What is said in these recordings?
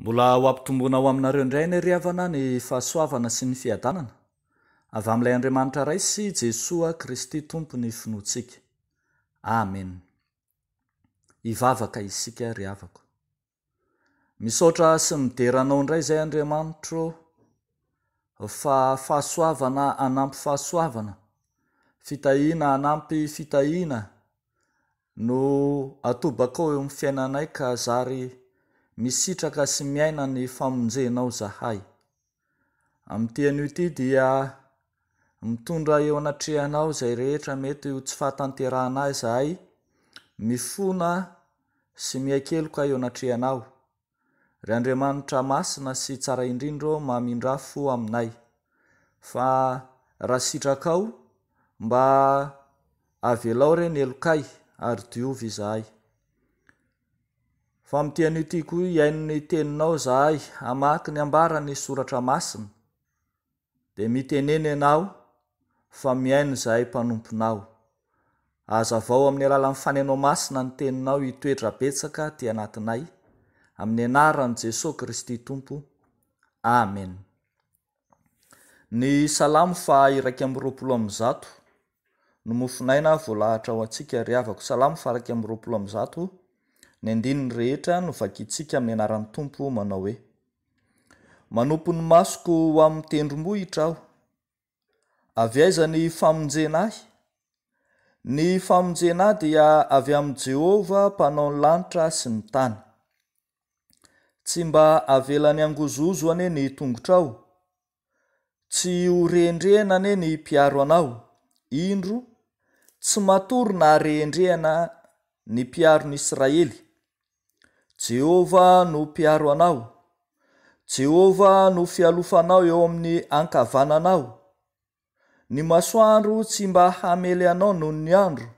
mbola o ampi tombona ao aminareo indrayny riavana ny fahasoavana sy ny fiadanana avy amin'lay andriamanitra ray sy jesoa kristy tompony finoatsika amen ivavaka isika ryavako misoatra sy mideranao indray zay andriamanitro fa fahasoavana anampy fahasoavana fitahina anampy fitahina no atobakao n fiainanay ka zary misitraka sy miaina ny famonjenao zahay am tean'io ty dia mitondra eo anatrehanao zay rehetra mety tsy fahatanteranay zahay mifona sy miaikeloka eo anatrehanao re andriamanitra masina sy tsara indrindro mamindra fo aminay fa ra sitrakao mba avelao reny elokay ary diovy zahay fa mitian tiko iainny teninao zahay amaky ny ambarany soratra masina de miteneny anao fa miaino zahay manoonao azavao amny alalanfanenao masina ny teninao itoetraesaka tyanatinay amny anaanjesos kristy tompo an ny salamo fa iraiky amroapolo amzato no mofinaina voalahatra o atsika ryavako salamo fa raiky amyroapolo amzato ny andininy rehetra no vakitsika amin'ny anaran'ny tompo manao hoe manompony masoko ho amn'ny tendrombohitra ao avy aizany famonjena a hy ny famonjena hy dia avy amin'y jehova mpanao ny lanitra sy ny tany tsy mba avelan'ny angozoozo ane ny tongotrao tsy ho rehndrehana ane ny mpiaro anao indro tsy matoro na arehndrehana ny mpiaro ny israely jehova no mpiaro anao jehova no fialofanao eo amin'ny ankavananao ny masoandro tsy mba hamelyanao nohono ny andro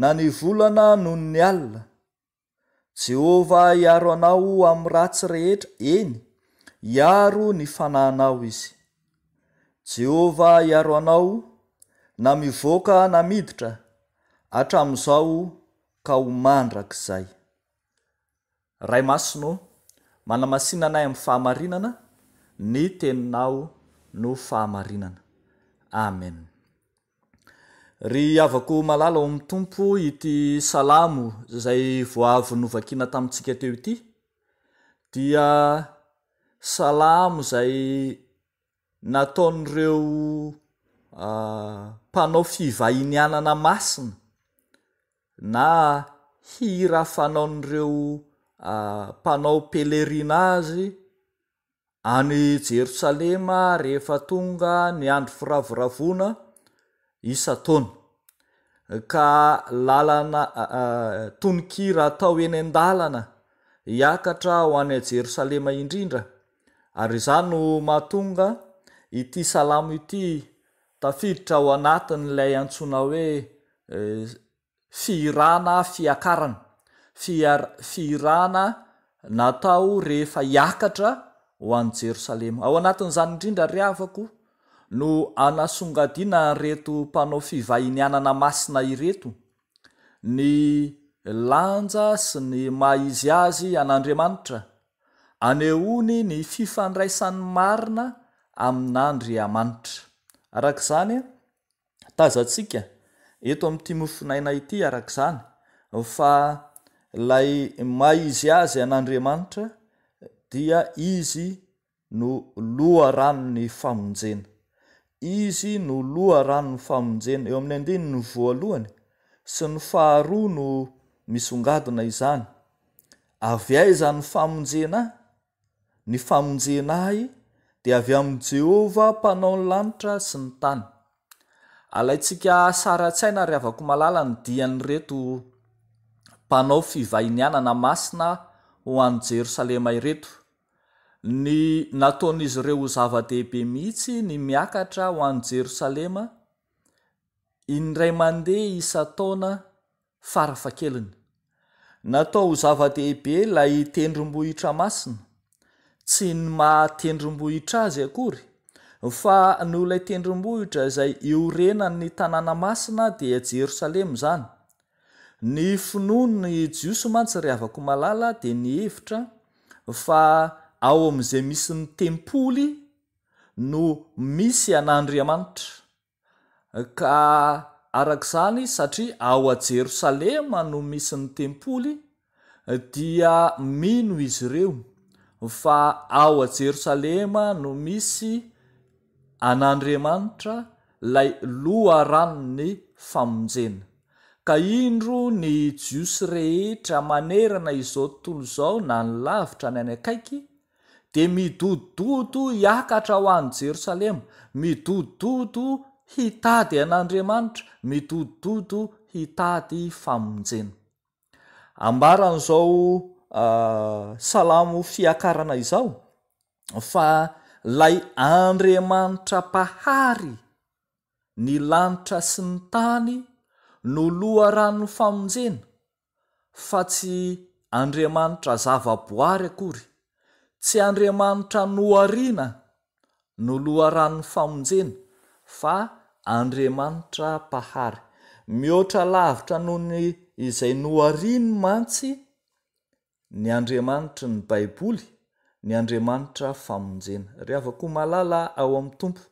na ny volana nohono ny alina jehova hiaro anao amin'ny ratsy rehetra eny iaro ny fanahnao izy jehova iaro anao na mivoaka na miditra atramn'izao ka ho mandrakizay ray masino manamasina anay am'y fahamarinana ny teinao no fahamarinana amen ry avako malala ao am'ny tompo ity salamo zay vo avy novakina tamitsika teo ity dia salamo zay nataon'reo mpanao fivahinianana masina na hirafanaon'reo mpanao pelerina azy any jerosalema rehefa tonga ny andro firavoravona isataona ka lalana toninkira atao enyn-dalana iakatra ho any jerosalema indrindra ary zano mahtonga ity salamo ity tafiditra ao anatiny lay antsona hoe eh, fiirana fiakarana i-fiirana natao rehefa hiakatra ho any jerosalema ao anatin'izany indrindra ryavako no anasongadiana nreto mpanao fivahinianana masina ireto ny lanja sy ny maizy azy an'andriamanitra aneony ny fifandraisan'ny marina amin'andry amanitra arak'izany tazatsika eto amin'yty mofinaina ity arak'izany fa lay maizy azy an'andriamanitra dia izy no loha rano ny famonjena izy no loha rano ny famonjena eo amin'ny andeny ny voalohany sy ny faharoa no misongadona izany avy ay zanyy famonjenay ny famonjena ay de avy amin' jehova mpanao ny lanitra sy ny tany alaitsika saratsy aina ry avako malala ny diany reto panao fivainianana masina ho an' jerosalema ireto ny nataon'izy ireo zava-dehibe mihitsy ny miakatra ho an' jerosalema indray mandeha isa taona farafa keliny natao ho zava-dehibe ilay tendrom-bohitra masina tsy ny mahtendrombohitra azy akory fa ny olay tendrombohitra zay iorena ny tanàna masina dia jerosalema zany ny fino ny jioso mantsy ry avako malala de ny hevitra fa ao am'izay misy ny tempoly no misy an'andriamanitra ka arak'izany satria ao a jerosalema no misy ny tempoly dia mino izy ireo fa ao a jerosalema no misy an'andriamanitra lay loha rano ny famonjena ka indro ny jiosy rehetra manerana izao tontolo zao na ny lavitra ny any akaiky de midododo hiakatra ho any jerosalema midoddodo hitady an'andriamanitra midodododo hitady famonjena ambaran' zao ah, salamo fiakarana izao fa lay andriamanitra pahary ny lanitra sy ny tany no loha ranony famonjena fa tsy andriamanitra zava-boary akory tsy andriamanitra noarina no loha ranony famonjena fa andriamanitra mpahary mihoatra lavitra noho ny izay noariny mantsy ny andriamanitra ny baiboly ny andriamanitra famonjena re avako malala ao am'ny tompo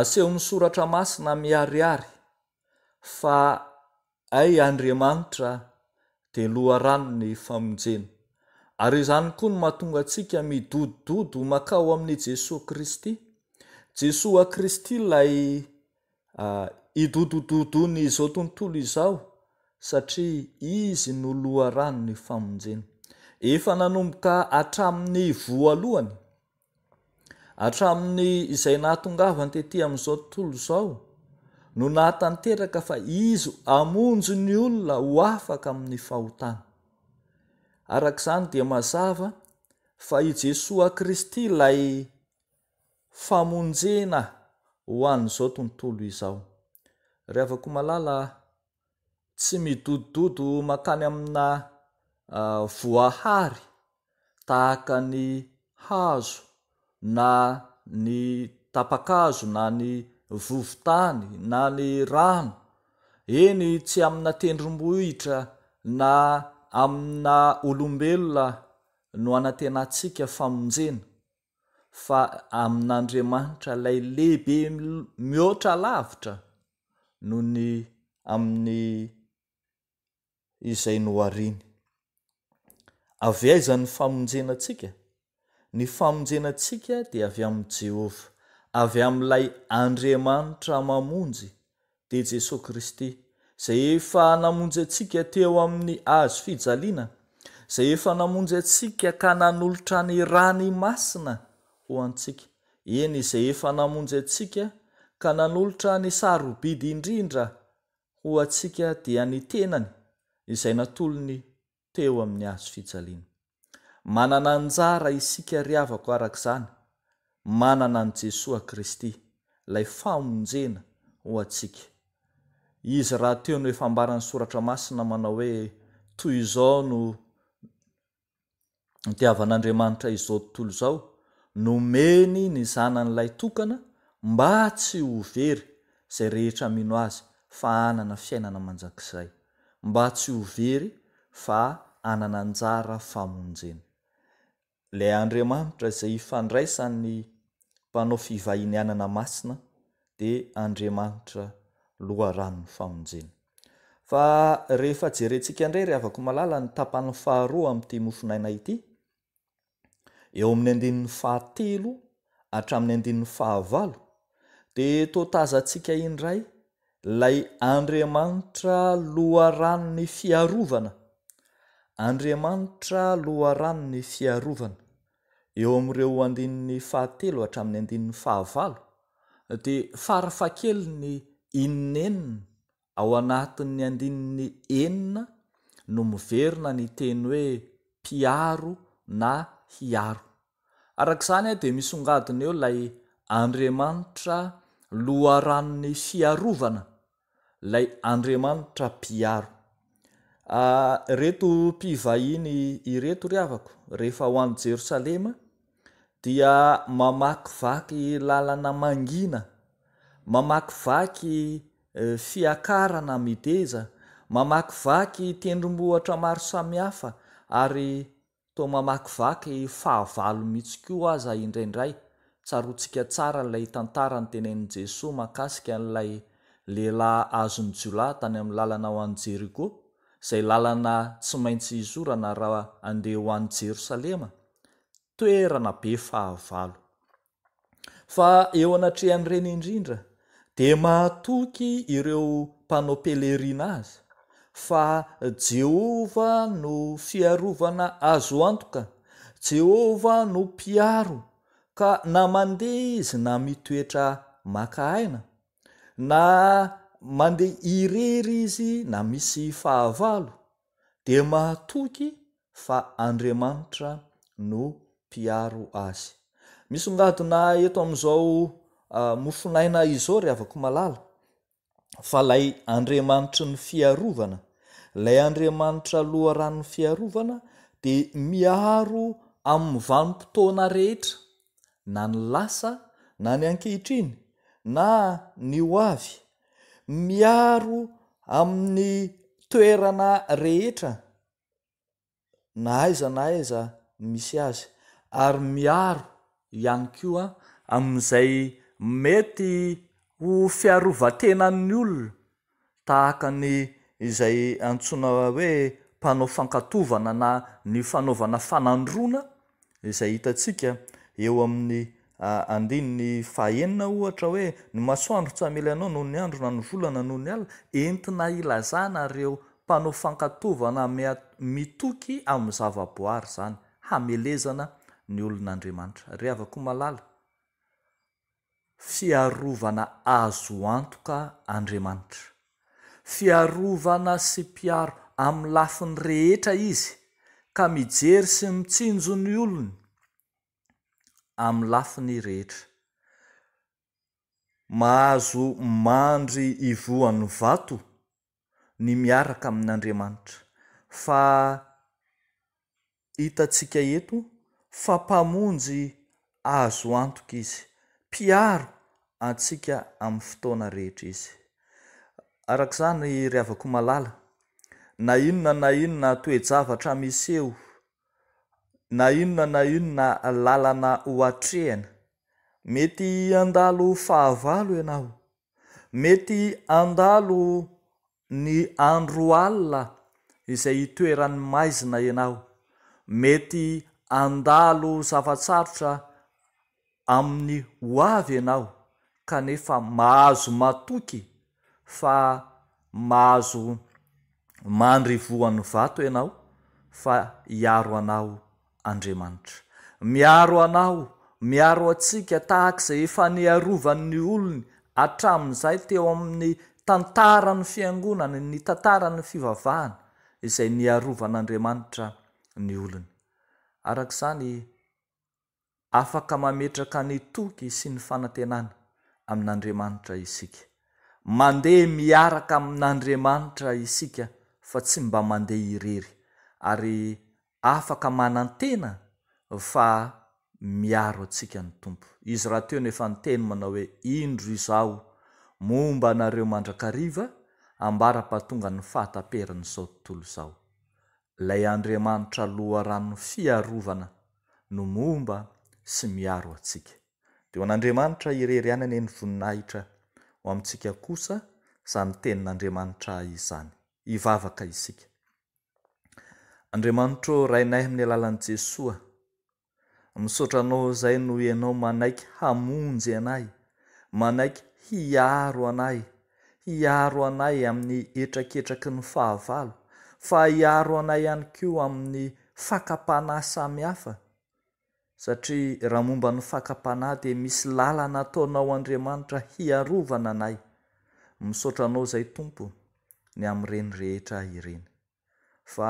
asehon'ny soratra masina miariary fa ay andriamanitra de loha rano ny famonjena ary izany koa ny mahatonga tsika midodododo makao amin'ny jesos kristy jesoa kristy lay idodododony zao tontolo izao satria izy no loha rano ny famonjena efa nanomboka atramin'ny voaalohany atramin'ny izay nahatongavany tety am'izao tontolo zao no natanteraka fa izo amonjo ny olona ho afaka amin'ny fahotana arak' izany dia mazava fa i jesoa kristy ilay famonjena ho an' izao tontolo izao reh avako malala tsy midodododo mankany amina ah, voahary tahaka ny hazo na ny tapakazo na ny vovontany na ny rano iny tsy amina tendrom-bohitra na amina olombelona no anatenatsika famonjena fa amin'andriamanitra ilay lehibe mihoatra lavitra noho ny amin'ny izay no ariny avy aizan'ny famonjenatsika ny famonjenatsika de avy amin'n jehova avy amin'ilay andriamanitra mamonjy de jesosy kristy zay efa namonjy atsika teo amin'ny azo fijaliana zay efa namonjy atsika ka nan'olotra ny rany masina ho antsika eny zay efa namonjy atsika ka nan'olotra ny sarobidy indrindra ho atsika dia ny tenany izay natolony teo amin'ny azo ijiana manana anjara isika ry avako arak'izany manana any jesoa kristy lay famonjena ho atsika izy raha teo no efambaran'ny soratra masina manao hoe toy izao no mdiavan'andriamanitra izy zao tontolo zao nomeny ny zanan'ilay tokana mba tsy o very zay rehetra mino azy fa anana fiainana manjakzay mba tsy ho very fa anana njara famonjena i zay ifndaisan'ny mpanao fivahinyanana masina dheentsika indray avaala ny tapany faharoa ami'ity mofinaina ity eo amin'ny andinn'ny fahatelo hatramin'ny andinn'ny fahavalo de totazantsika indray lay andriamanitra loharano ny fiarovana andriamanitra loha rano ny fiarovana eo am'ireo andinin'ny fahatelo hatramin'ny andinin'ny fahavalo di farafa keli ny innenina ao anatin'ny andini'ny enina no miverina ny teny hoe mpiaro na hiaro arak'izany a di misy ongadina eo ilay andriamanitra loharanon'ny fiarovana lay andriamanitra mpiaro Ah, reto mpivahiny ireto ry avako rehefa ho any jerosalema dia mamaky vaky lalana mangina mamaky vaky eh, fiakarana miteza mamaky vaky tendrombo ohatra maro samihafa ary to mamaky vaky fahavalo mihitsy ko aza indraindray tsar otsika tsara nlay tantarany tenen'i jesosy makasika n'lay lehilahy azony jolahy tany amn'ny lalana ho an'ny jeriko zay lalana tsy maintsy izorana raha andeha ho any jerosalema toerana be fahavalo fa eo anatrehany reny indrindra de mahatoky ireo mpanao pelerina azy fa jehova no fiarovana azo antoka jehova no mpiaro ka na mandeha izy na mitoetra makahaina na mandeha irery izy na misy fahavalo de mahatoky fa andriamanitra no mpiaro azy misy ogngadona eto am'izao ah, mofinaina i zao re avako malala fa lay andriamanitra ny fiarovana lay andriamanitra loha ranony fiarovana de miaro amin'ny valompotoana rehetra na ny lasa na ny ankehitriny na ny oavy miaro amin'ny toerana rehetra na aiza na aiza misy azy ary miaro ihany kio a ami'izay mety ho fiarovatena'ny olona tahaka ny izay antsona hoe mpanao fankatovana na ny fanaovana fanandrona zay hitatsika eo amin'ny Ah, andin ny faenina ohatra hoe ny masoandro tsamelainao noho ny andro na ny volana noho ny ala entina ilazanareo mpanao fankatovana mia- mitoky amin'ny zava-boary zany hamelezana ny olon'andriamanitra re avako malala fiarovana azo antoka andriamanitra fiarovana sy piaro ami'ny lafiny rehetra izy ka mijery sy mitsinjo ny olony ami'ny lafiny rehetra mahazo mandry ivoan'ny vato ny miaraka amin'andriamanitra fa hitatsika eto fa mpamonjy ahazo antoka izy mpiaro atsika amin'ny fotoana rehetra izy arak'izany ry avako malala na inona na inona toejavatra miseo na inona na inona lalana ho atrehana mety andalo fahavalo ianao mety andalo ny andro alina izay toeran'ny maizina ianao mety andalo zavatsarotra amin'ny oavy ianao kanefa mahazo matoky fa mahazo mandrivoan'ny vato ianao fa iaro anao andriamanitra miaro anao miaro atsika tahak' izay efa nyarovan'ny olony atramin'izay teo amin'ny tantara ny fiangonany ny tantara ny fivavahana izay ny arovan'andriamanitra ny olony arak'izany afaka mametraka ny toky sy ny fanantenana amin'andriamanitra isika mandeh miaraka amin'andriamanitra isika fa tsy mba mandeh irery ary afaka manan-tena fa miaro atsika ny tompo izy raha teo noefa nyteny manao hoe indro izao momba anareo mandrakariva ambarapa tonga ny fahataperan'zao tontolo izao lay andriamanitra aloha rano fiarovana no momba sy miaro atsika deo an'andriamanitra ireri ananye ny voninahitra ho amintsika kosa zah mi tenin'andriamanitra izany ivavaka isika andriamanitra o rainay amin'ny alalan'n' jesoa misaotra anao zay noo ianao manaiky hamonjy anay manaiky hiaro anay hiaro anay amin'ny etraketraky ny fahavalo fa hiaro anay ihany keo amin'ny fakapana sami hafa satria raha momba ny fakampanahy de misy lalana ataonao andriamanitra hiarovana anay misaotra anao zay tompo ny am'yrenirehetra ireny fa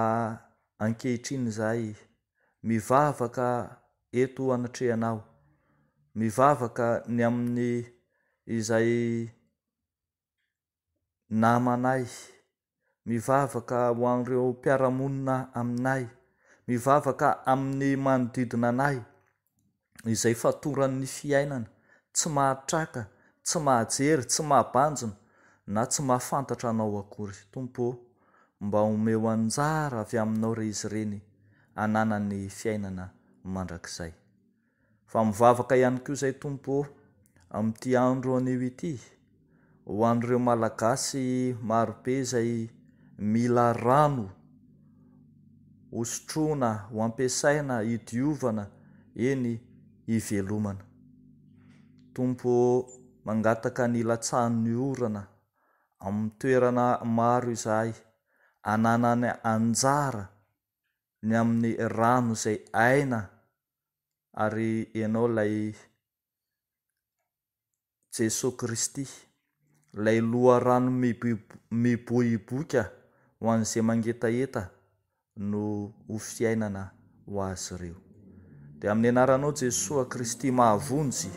ankehitriny zaay mivavaka eto anatrehanao mivavaka ny amin'ny izay namana ay mivavaka ho anireo mpiaramonina aminay mivavaka amin'ny manodidina anay izay fatoranny fiainana tsy mahatraka tsy mahajery tsy maabanjona na tsy mahafantatra anao akoryy tompo mba omeo anjara avy aminao re izy ireny ananan'ny fiainana mandrakzay fa mivavaka ihany ko zay tompo ami''ity andro anio ity ho an'ireo malagasy marobe zay mila rano hosotroana ho ampiasaina idiovana iny ivelomana tompo mangataka nylatsan ny orana aminy toerana maro izahay ananany anjara ny amin'ny rano zay aina ary anao lay jesosy kristy lay loha rano mibo- miboiboka ho an'izay mangetaeta no ho fiainana ho azy ireo de amin'ny anaranao jesoa kristy mahavonjy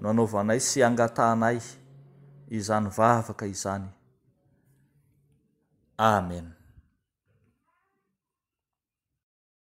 n anaovanay sy angatanay izany vavaka izany Amin.